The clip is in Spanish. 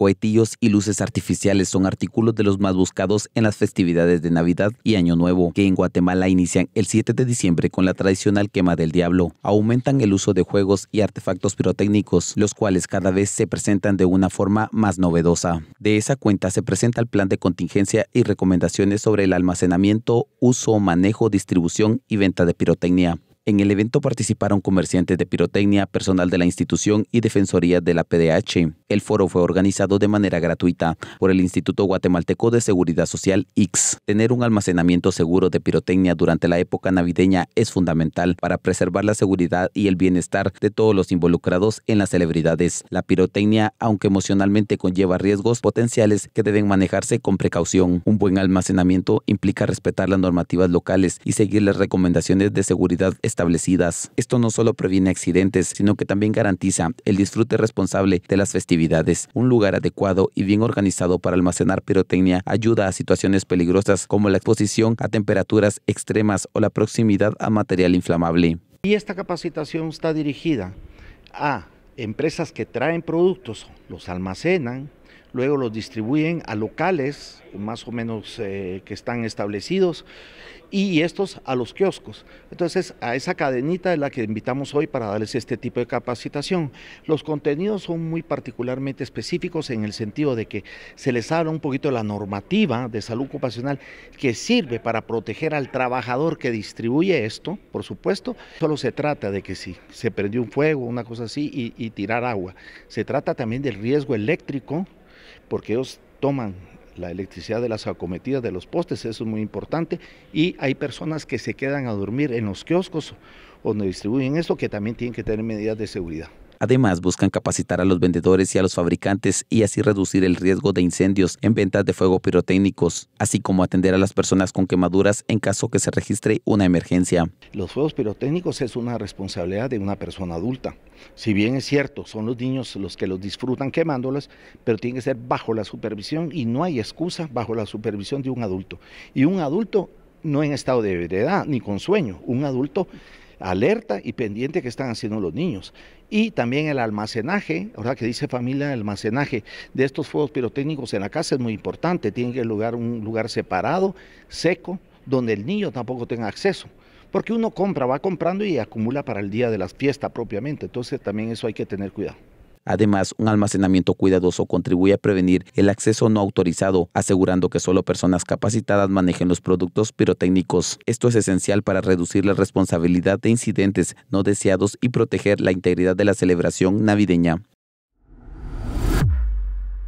cohetillos y luces artificiales son artículos de los más buscados en las festividades de Navidad y Año Nuevo, que en Guatemala inician el 7 de diciembre con la tradicional quema del diablo. Aumentan el uso de juegos y artefactos pirotécnicos, los cuales cada vez se presentan de una forma más novedosa. De esa cuenta se presenta el plan de contingencia y recomendaciones sobre el almacenamiento, uso, manejo, distribución y venta de pirotecnia. En el evento participaron comerciantes de pirotecnia, personal de la institución y defensoría de la PDH. El foro fue organizado de manera gratuita por el Instituto Guatemalteco de Seguridad Social IX. Tener un almacenamiento seguro de pirotecnia durante la época navideña es fundamental para preservar la seguridad y el bienestar de todos los involucrados en las celebridades. La pirotecnia, aunque emocionalmente conlleva riesgos potenciales que deben manejarse con precaución, un buen almacenamiento implica respetar las normativas locales y seguir las recomendaciones de seguridad esto no solo previene accidentes, sino que también garantiza el disfrute responsable de las festividades. Un lugar adecuado y bien organizado para almacenar pirotecnia ayuda a situaciones peligrosas como la exposición a temperaturas extremas o la proximidad a material inflamable. Y esta capacitación está dirigida a empresas que traen productos, los almacenan, luego los distribuyen a locales más o menos eh, que están establecidos y estos a los kioscos. Entonces, a esa cadenita es la que invitamos hoy para darles este tipo de capacitación. Los contenidos son muy particularmente específicos en el sentido de que se les habla un poquito de la normativa de salud ocupacional que sirve para proteger al trabajador que distribuye esto, por supuesto. Solo se trata de que si se prendió un fuego, una cosa así, y tirar agua. Se trata también del riesgo eléctrico porque ellos toman la electricidad de las acometidas de los postes, eso es muy importante, y hay personas que se quedan a dormir en los kioscos donde distribuyen esto, que también tienen que tener medidas de seguridad. Además, buscan capacitar a los vendedores y a los fabricantes y así reducir el riesgo de incendios en ventas de fuego pirotécnicos, así como atender a las personas con quemaduras en caso que se registre una emergencia. Los fuegos pirotécnicos es una responsabilidad de una persona adulta. Si bien es cierto, son los niños los que los disfrutan quemándolos, pero tiene que ser bajo la supervisión y no hay excusa bajo la supervisión de un adulto. Y un adulto no en estado de ebriedad ni con sueño, un adulto alerta y pendiente que están haciendo los niños. Y también el almacenaje, ahora que dice familia, el almacenaje de estos fuegos pirotécnicos en la casa es muy importante. Tiene que lugar un lugar separado, seco, donde el niño tampoco tenga acceso porque uno compra, va comprando y acumula para el día de las fiestas propiamente. Entonces también eso hay que tener cuidado. Además, un almacenamiento cuidadoso contribuye a prevenir el acceso no autorizado, asegurando que solo personas capacitadas manejen los productos pirotécnicos. Esto es esencial para reducir la responsabilidad de incidentes no deseados y proteger la integridad de la celebración navideña.